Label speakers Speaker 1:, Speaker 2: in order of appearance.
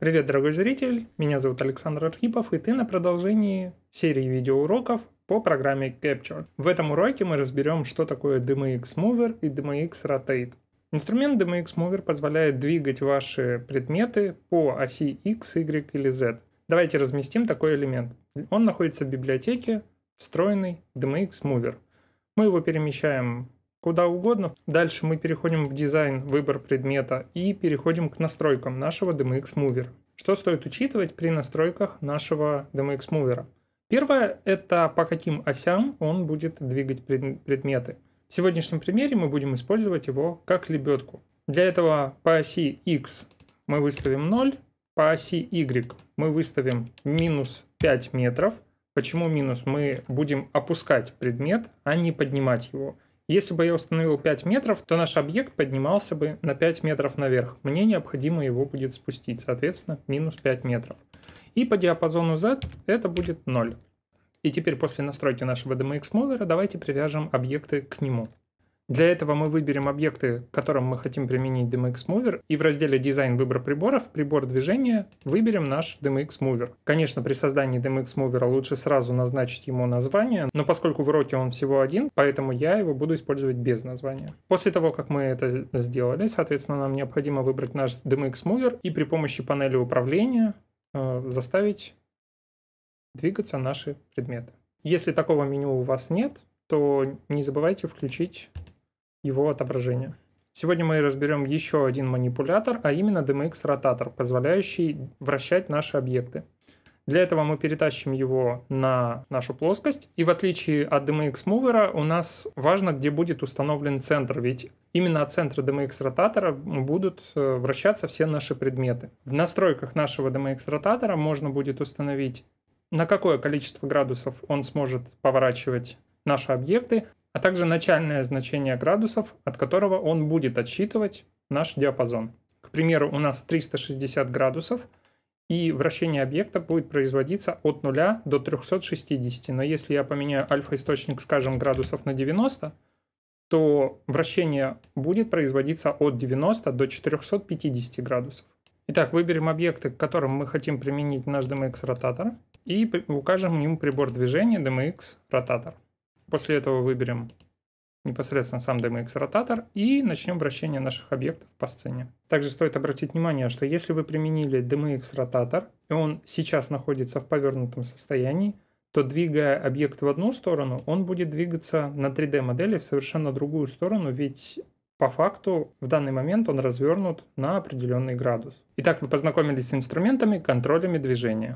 Speaker 1: Привет, дорогой зритель! Меня зовут Александр Архипов, и ты на продолжении серии видеоуроков по программе Capture. В этом уроке мы разберем, что такое DMX Mover и DMX Rotate. Инструмент DMX Mover позволяет двигать ваши предметы по оси X, Y или Z. Давайте разместим такой элемент. Он находится в библиотеке, встроенный DMX Mover. Мы его перемещаем куда угодно. Дальше мы переходим в дизайн, выбор предмета и переходим к настройкам нашего DMX Mover. Что стоит учитывать при настройках нашего DMX Mover? Первое – это по каким осям он будет двигать предметы. В сегодняшнем примере мы будем использовать его как лебедку. Для этого по оси X мы выставим 0, по оси Y мы выставим минус 5 метров. Почему минус? Мы будем опускать предмет, а не поднимать его. Если бы я установил 5 метров, то наш объект поднимался бы на 5 метров наверх. Мне необходимо его будет спустить, соответственно, минус 5 метров. И по диапазону Z это будет 0. И теперь после настройки нашего DMX-мувера давайте привяжем объекты к нему. Для этого мы выберем объекты, которым мы хотим применить DMX Mover, и в разделе «Дизайн. Выбор приборов» «Прибор движения» выберем наш DMX Mover. Конечно, при создании DMX Mover лучше сразу назначить ему название, но поскольку в уроке он всего один, поэтому я его буду использовать без названия. После того, как мы это сделали, соответственно, нам необходимо выбрать наш DMX Mover и при помощи панели управления э, заставить двигаться наши предметы. Если такого меню у вас нет, то не забывайте включить его отображения. Сегодня мы разберем еще один манипулятор, а именно DMX-ротатор, позволяющий вращать наши объекты. Для этого мы перетащим его на нашу плоскость. И в отличие от DMX Mover у нас важно, где будет установлен центр, ведь именно от центра DMX ротатора будут э, вращаться все наши предметы. В настройках нашего DMX ротатора можно будет установить на какое количество градусов он сможет поворачивать наши объекты, а также начальное значение градусов, от которого он будет отсчитывать наш диапазон. К примеру, у нас 360 градусов, и вращение объекта будет производиться от 0 до 360. Но если я поменяю альфа-источник, скажем, градусов на 90, то вращение будет производиться от 90 до 450 градусов. Итак, выберем объекты, к которым мы хотим применить наш DMX-ротатор и укажем ему прибор движения DMX-ротатор. После этого выберем непосредственно сам DMX-ротатор и начнем вращение наших объектов по сцене. Также стоит обратить внимание, что если вы применили DMX-ротатор, и он сейчас находится в повернутом состоянии, то двигая объект в одну сторону, он будет двигаться на 3D-модели в совершенно другую сторону, ведь по факту в данный момент он развернут на определенный градус. Итак, вы познакомились с инструментами, контролями движения.